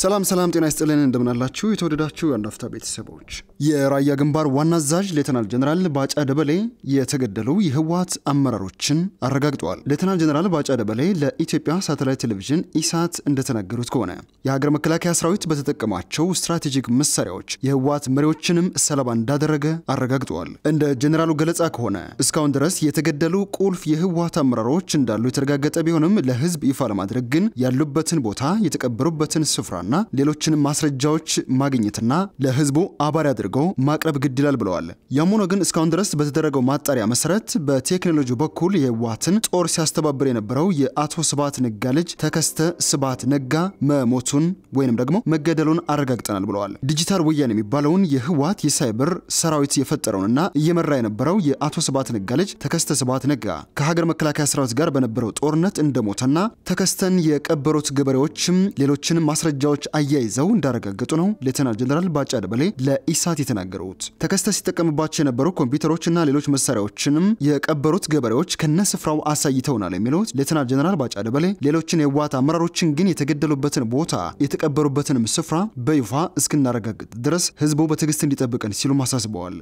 ሰላም ሰላም፣ ጤና ይስጥልን እንደምናላችሁ የተወደዳችሁ የአንድ ቤተሰቦች። የራያ ግንባር ዋና አዛዥ ሌተናል ጀኔራል ባጫ ደበሌ የተገደሉ የህወሀት አመራሮችን አረጋግጠዋል። ሌተናል ጀኔራል ባጫ ደበሌ ለኢትዮጵያ ሳተላይት ቴሌቪዥን ኢሳት እንደተናገሩት ከሆነ የሀገር መከላከያ ሰራዊት በተጠቀማቸው ስትራቴጂክ መሳሪያዎች የህወሀት መሪዎችንም ሰለባ እንዳደረገ አረጋግጠዋል። እንደ ጀኔራሉ ገለጻ ከሆነ እስካሁን ድረስ የተገደሉ ቁልፍ የህወሀት አመራሮች እንዳሉ የተረጋገጠ ቢሆንም ለህዝብ ይፋ ለማድረግ ግን ያሉበትን ቦታ የተቀበሩበትን ስፍራ መረጃና ሌሎችንም ማስረጃዎች ማግኘትና ለህዝቡ አባሪ አድርገው ማቅረብ ግድ ይላል ብለዋል። ያም ሆኖ ግን እስካሁን ድረስ በተደረገው ማጣሪያ መሰረት በቴክኖሎጂ በኩል የህወሓትን ጦር ሲያስተባብር የነበረው የአቶ ስብሃት ነጋ ልጅ ተከስተ ስብሃት ነጋ መሞቱን ወይንም ደግሞ መገደሉን አረጋግጠናል ብለዋል። ዲጂታል ወያኔ የሚባለውን የህወሓት የሳይበር ሰራዊት የፈጠረውንና እየመራ የነበረው የአቶ ስብሃት ነጋ ልጅ ተከስተ ስብሃት ነጋ ከሀገር መከላከያ ሰራዊት ጋር በነበረው ጦርነት እንደሞተና ተከስተን የቀበሩት ገበሬዎችም ሌሎችን ማስረጃዎች መረጃዎች አያይዘው እንዳረጋገጡ ነው ሌተናል ጀነራል ባጫ ደበሌ ለኢሳት የተናገሩት። ተከስተ ሲጠቀምባቸው የነበሩ ኮምፒውተሮች እና ሌሎች መሳሪያዎችንም የቀበሩት ገበሬዎች ከነ ስፍራው አሳይተውናል የሚሉት ሌተናል ጀነራል ባጫ ደበሌ ሌሎችን የህወሓት አመራሮችን ግን የተገደሉበትን ቦታ የተቀበሩበትንም ስፍራ በይፋ እስክናረጋግጥ ድረስ ህዝቡ በትዕግስት እንዲጠብቀን ሲሉም አሳስበዋል።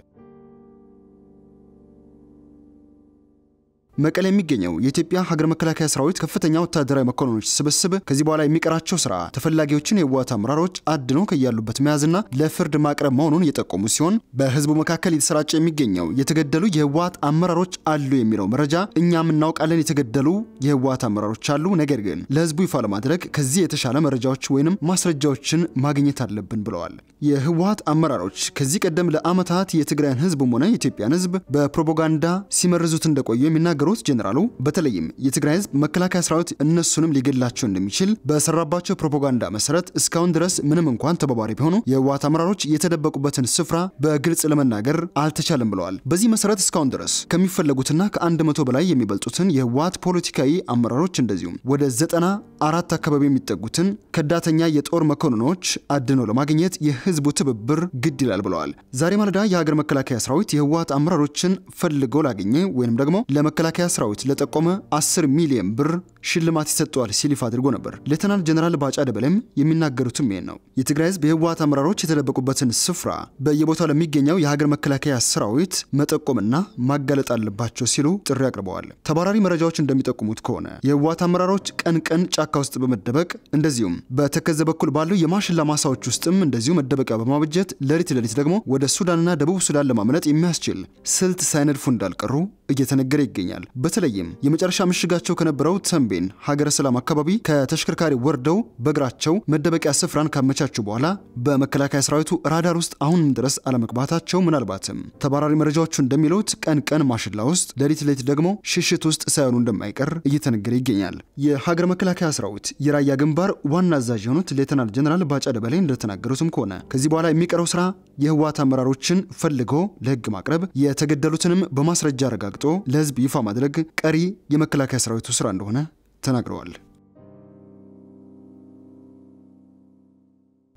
መቀሌ የሚገኘው የኢትዮጵያ ሀገር መከላከያ ሰራዊት ከፍተኛ ወታደራዊ መኮንኖች ስብስብ ከዚህ በኋላ የሚቀራቸው ስራ ተፈላጊዎችን የህወሓት አመራሮች አድኖ ከያሉበት መያዝና ለፍርድ ማቅረብ መሆኑን እየጠቆሙ ሲሆን በህዝቡ መካከል እየተሰራጨ የሚገኘው የተገደሉ የህወሓት አመራሮች አሉ የሚለው መረጃ እኛም እናውቃለን፣ የተገደሉ የህወሓት አመራሮች አሉ፣ ነገር ግን ለህዝቡ ይፋ ለማድረግ ከዚህ የተሻለ መረጃዎች ወይንም ማስረጃዎችን ማግኘት አለብን ብለዋል። የህወሓት አመራሮች ከዚህ ቀደም ለአመታት የትግራይን ህዝብም ሆነ የኢትዮጵያን ህዝብ በፕሮፓጋንዳ ሲመርዙት እንደቆዩ የሚናገሩ የተናገሩት ጀኔራሉ በተለይም የትግራይ ህዝብ መከላከያ ሰራዊት እነሱንም ሊገድላቸው እንደሚችል በሰራባቸው ፕሮፓጋንዳ መሰረት እስካሁን ድረስ ምንም እንኳን ተባባሪ ቢሆኑ የህወሓት አመራሮች የተደበቁበትን ስፍራ በግልጽ ለመናገር አልተቻለም ብለዋል። በዚህ መሰረት እስካሁን ድረስ ከሚፈለጉትና ከአንድ መቶ በላይ የሚበልጡትን የህወሓት ፖለቲካዊ አመራሮች እንደዚሁም ወደ ዘጠና አራት አካባቢ የሚጠጉትን ከዳተኛ የጦር መኮንኖች አድኖ ለማግኘት የህዝቡ ትብብር ግድ ይላል ብለዋል። ዛሬ ማለዳ የሀገር መከላከያ ሰራዊት የህወሓት አመራሮችን ፈልጎ ላገኘ ወይንም ደግሞ ለመከላከያ መከላከያ ሰራዊት ለጠቆመ 10 ሚሊዮን ብር ሽልማት ይሰጠዋል ሲል ይፋ አድርጎ ነበር። ሌተናል ጀነራል ባጫ ደበሌም የሚናገሩትም ይህን ነው። የትግራይ ህዝብ የህወሀት አመራሮች የተደበቁበትን ስፍራ በየቦታው ለሚገኘው የሀገር መከላከያ ሰራዊት መጠቆምና ማጋለጥ አለባቸው ሲሉ ጥሪ አቅርበዋል። ተባራሪ መረጃዎች እንደሚጠቁሙት ከሆነ የህወሀት አመራሮች ቀን ቀን ጫካ ውስጥ በመደበቅ እንደዚሁም በተከዘ በኩል ባሉ የማሽላ ማሳዎች ውስጥም እንደዚሁ መደበቂያ በማበጀት ሌሊት ሌሊት ደግሞ ወደ ሱዳንና ደቡብ ሱዳን ለማምለጥ የሚያስችል ስልት ሳይነድፉ እንዳልቀሩ እየተነገረ ይገኛል። በተለይም የመጨረሻ ምሽጋቸው ከነበረው ተንቤ ሰሜን ሀገረ ሰላም አካባቢ ከተሽከርካሪ ወርደው በእግራቸው መደበቂያ ስፍራን ካመቻቹ በኋላ በመከላከያ ሰራዊቱ ራዳር ውስጥ አሁንም ድረስ አለመግባታቸው ምናልባትም ተባራሪ መረጃዎቹ እንደሚሉት ቀን ቀን ማሽላ ውስጥ፣ ሌሊት ሌሊት ደግሞ ሽሽት ውስጥ ሳይሆኑ እንደማይቀር እየተነገረ ይገኛል። የሀገር መከላከያ ሰራዊት የራያ ግንባር ዋና አዛዥ የሆኑት ሌተናል ጀኔራል ባጫ ደበላይ እንደተናገሩትም ከሆነ ከዚህ በኋላ የሚቀረው ስራ የህወሓት አመራሮችን ፈልጎ ለህግ ማቅረብ የተገደሉትንም በማስረጃ አረጋግጦ ለህዝብ ይፋ ማድረግ ቀሪ የመከላከያ ሰራዊቱ ስራ እንደሆነ ተናግረዋል።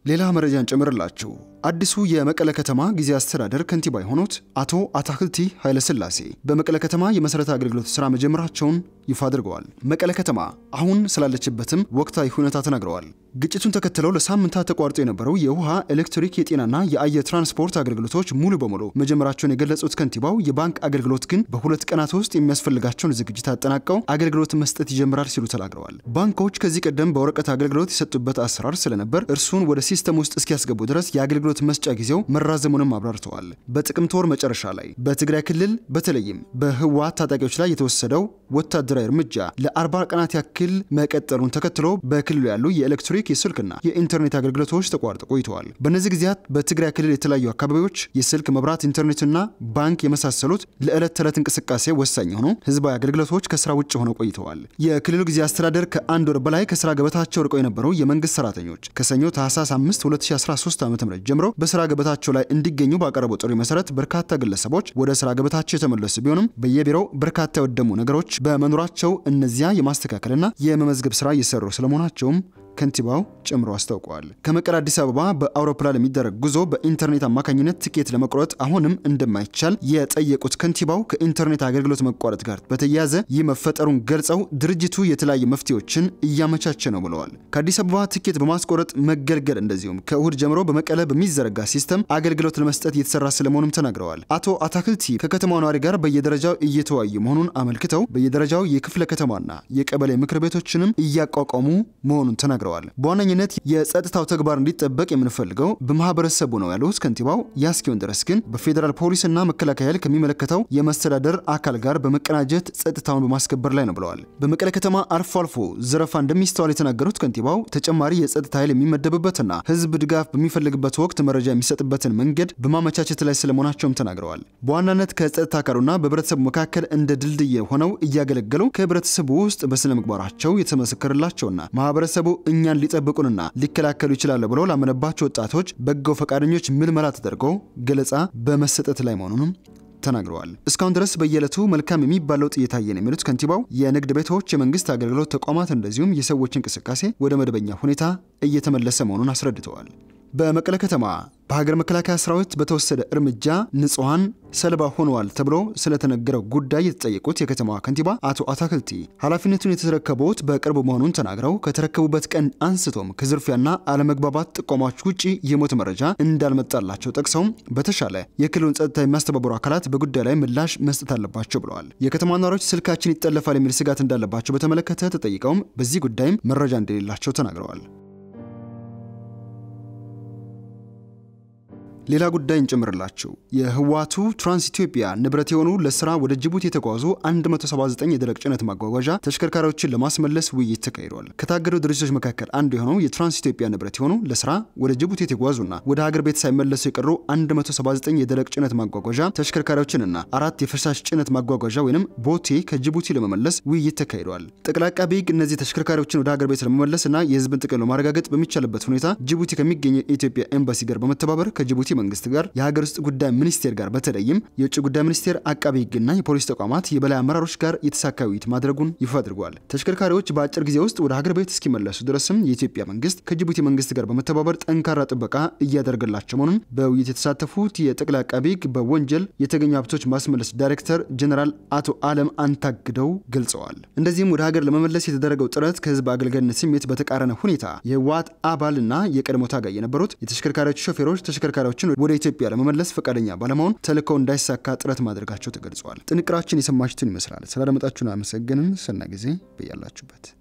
ሌላ መረጃን ጨምርላችሁ አዲሱ የመቀለ ከተማ ጊዜ አስተዳደር ከንቲባ የሆኑት አቶ አታክልቲ ኃይለስላሴ በመቀለ ከተማ የመሰረተ አገልግሎት ስራ መጀመራቸውን ይፋ አድርገዋል። መቀለ ከተማ አሁን ስላለችበትም ወቅታዊ ሁኔታ ተናግረዋል። ግጭቱን ተከትለው ለሳምንታት ተቋርጦ የነበረው የውሃ፣ ኤሌክትሪክ፣ የጤናና የአየር ትራንስፖርት አገልግሎቶች ሙሉ በሙሉ መጀመራቸውን የገለጹት ከንቲባው የባንክ አገልግሎት ግን በሁለት ቀናት ውስጥ የሚያስፈልጋቸውን ዝግጅት አጠናቀው አገልግሎት መስጠት ይጀምራል ሲሉ ተናግረዋል። ባንኮች ከዚህ ቀደም በወረቀት አገልግሎት የሰጡበት አሰራር ስለነበር እርሱን ወደ ሲስተም ውስጥ እስኪያስገቡ ድረስ የአገልግሎት አገልግሎት መስጫ ጊዜው መራዘሙንም አብራርተዋል። በጥቅምት ወር መጨረሻ ላይ በትግራይ ክልል በተለይም በህወሓት ታጣቂዎች ላይ የተወሰደው ወታደራዊ እርምጃ ለአርባ ቀናት ያክል መቀጠሉን ተከትሎ በክልሉ ያሉ የኤሌክትሪክ የስልክና የኢንተርኔት አገልግሎቶች ተቋርጦ ቆይተዋል። በእነዚህ ጊዜያት በትግራይ ክልል የተለያዩ አካባቢዎች የስልክ፣ መብራት፣ ኢንተርኔትና ባንክ የመሳሰሉት ለዕለት ተዕለት እንቅስቃሴ ወሳኝ የሆኑ ህዝባዊ አገልግሎቶች ከስራ ውጭ ሆነው ቆይተዋል። የክልሉ ጊዜ አስተዳደር ከአንድ ወር በላይ ከስራ ገበታቸው ርቀው የነበሩ የመንግስት ሰራተኞች ከሰኞ ታህሳስ 5 2013 ዓ ም ጀምሮ በስራ ገበታቸው ላይ እንዲገኙ ባቀረበው ጥሪ መሰረት በርካታ ግለሰቦች ወደ ስራ ገበታቸው የተመለሱ ቢሆንም በየቢሮው በርካታ የወደሙ ነገሮች በመኖራቸው እነዚያ የማስተካከልና የመመዝገብ ስራ እየሰሩ ስለመሆናቸውም ከንቲባው ጨምሮ አስታውቀዋል። ከመቀለ አዲስ አበባ በአውሮፕላን የሚደረግ ጉዞ በኢንተርኔት አማካኝነት ትኬት ለመቁረጥ አሁንም እንደማይቻል የጠየቁት ከንቲባው ከኢንተርኔት አገልግሎት መቋረጥ ጋር በተያያዘ ይህ መፈጠሩን ገልጸው ድርጅቱ የተለያዩ መፍትሄዎችን እያመቻቸ ነው ብለዋል። ከአዲስ አበባ ትኬት በማስቆረጥ መገልገል እንደዚሁም ከእሁድ ጀምሮ በመቀለ በሚዘረጋ ሲስተም አገልግሎት ለመስጠት የተሰራ ስለመሆኑም ተናግረዋል። አቶ አታክልቲ ከከተማው ነዋሪ ጋር በየደረጃው እየተወያዩ መሆኑን አመልክተው በየደረጃው የክፍለ ከተማና የቀበሌ ምክር ቤቶችንም እያቋቋሙ መሆኑን ተናግረዋል። ተናግረዋል። በዋነኝነት የጸጥታው ተግባር እንዲጠበቅ የምንፈልገው በማህበረሰቡ ነው ያሉት ከንቲባው፣ ያስኪውን ድረስ ግን በፌዴራል ፖሊስና መከላከያ ኃይል ከሚመለከተው የመስተዳደር አካል ጋር በመቀናጀት ጸጥታውን በማስከበር ላይ ነው ብለዋል። በመቀለ ከተማ አልፎ አልፎ ዘረፋ እንደሚስተዋል የተናገሩት ከንቲባው ተጨማሪ የጸጥታ ኃይል የሚመደብበትና ህዝብ ድጋፍ በሚፈልግበት ወቅት መረጃ የሚሰጥበትን መንገድ በማመቻቸት ላይ ስለመሆናቸውም ተናግረዋል። በዋናነት ከጸጥታ አካሉና በህብረተሰቡ መካከል እንደ ድልድይ ሆነው እያገለገሉ ከህብረተሰቡ ውስጥ በስነ ምግባራቸው የተመሰከረላቸውና ማህበረሰቡ እኛን ሊጠብቁንና ሊከላከሉ ይችላሉ ብለው ላመነባቸው ወጣቶች በጎ ፈቃደኞች ምልመላ ተደርጎ ገለጻ በመሰጠት ላይ መሆኑንም ተናግረዋል። እስካሁን ድረስ በየዕለቱ መልካም የሚባል ለውጥ እየታየ የሚሉት ከንቲባው የንግድ ቤቶች፣ የመንግስት አገልግሎት ተቋማት እንደዚሁም የሰዎች እንቅስቃሴ ወደ መደበኛ ሁኔታ እየተመለሰ መሆኑን አስረድተዋል። በመቀለ ከተማ በሀገር መከላከያ ሰራዊት በተወሰደ እርምጃ ንጹሐን ሰለባ ሆነዋል ተብሎ ስለተነገረው ጉዳይ የተጠየቁት የከተማዋ ከንቲባ አቶ አታክልቲ ኃላፊነቱን የተረከቡት በቅርብ መሆኑን ተናግረው ከተረከቡበት ቀን አንስቶም ከዝርፊያና አለመግባባት ጥቆማዎች ውጭ የሞት መረጃ እንዳልመጣላቸው ጠቅሰውም በተሻለ የክልሉን ጸጥታ የሚያስተባብሩ አካላት በጉዳይ ላይ ምላሽ መስጠት አለባቸው ብለዋል። የከተማ ነዋሪዎች ስልካችን ይጠለፋል የሚል ስጋት እንዳለባቸው በተመለከተ ተጠይቀውም በዚህ ጉዳይም መረጃ እንደሌላቸው ተናግረዋል። ሌላ ጉዳይ ጭምርላቸው የህዋቱ ትራንስ ኢትዮጵያ ንብረት የሆኑ ለስራ ወደ ጅቡቲ የተጓዙ 179 የደረቅ ጭነት ማጓጓዣ ተሽከርካሪዎችን ለማስመለስ ውይይት ተካሂዷል። ከታገዱ ድርጅቶች መካከል አንዱ የሆነው የትራንስ ኢትዮጵያ ንብረት የሆኑ ለስራ ወደ ጅቡቲ የተጓዙና ወደ ሀገር ቤት ሳይመለሱ የቀሩ 179 የደረቅ ጭነት ማጓጓዣ ተሽከርካሪዎችንና አራት የፍሳሽ ጭነት ማጓጓዣ ወይም ቦቴ ከጅቡቲ ለመመለስ ውይይት ተካሂዷል። ጠቅላይ አቃቤ ሕግ እነዚህ ተሽከርካሪዎችን ወደ ሀገር ቤት ለመመለስና የህዝብን ጥቅም ለማረጋገጥ በሚቻልበት ሁኔታ ጅቡቲ ከሚገኘው የኢትዮጵያ ኤምባሲ ጋር በመተባበር ከጅቡቲ መንግስት ጋር፣ የሀገር ውስጥ ጉዳይ ሚኒስቴር ጋር በተለይም የውጭ ጉዳይ ሚኒስቴር፣ አቃቢ ህግና የፖሊስ ተቋማት የበላይ አመራሮች ጋር የተሳካ ውይይት ማድረጉን ይፋ አድርጓል። ተሽከርካሪዎች በአጭር ጊዜ ውስጥ ወደ ሀገር ቤት እስኪመለሱ ድረስም የኢትዮጵያ መንግስት ከጅቡቲ መንግስት ጋር በመተባበር ጠንካራ ጥበቃ እያደረገላቸው መሆኑን በውይይት የተሳተፉት የጠቅላይ አቃቢ ህግ በወንጀል የተገኙ ሀብቶች ማስመለስ ዳይሬክተር ጀኔራል አቶ አለም አንታግደው ገልጸዋል። እንደዚህም ወደ ሀገር ለመመለስ የተደረገው ጥረት ከህዝብ አገልጋይነት ስሜት በተቃረነ ሁኔታ የህወሓት አባልና የቀድሞ ታጋይ የነበሩት የተሽከርካሪዎች ሾፌሮች ተሽከርካሪዎችን ተማሪዎችን ወደ ኢትዮጵያ ለመመለስ ፈቃደኛ ባለመሆን ተልእኮው እንዳይሳካ ጥረት ማድረጋቸው ተገልጿል። ጥንቅራችን የሰማችሁትን ይመስላል። ስላደመጣችሁን አመሰግንን። ሰና ጊዜ በያላችሁበት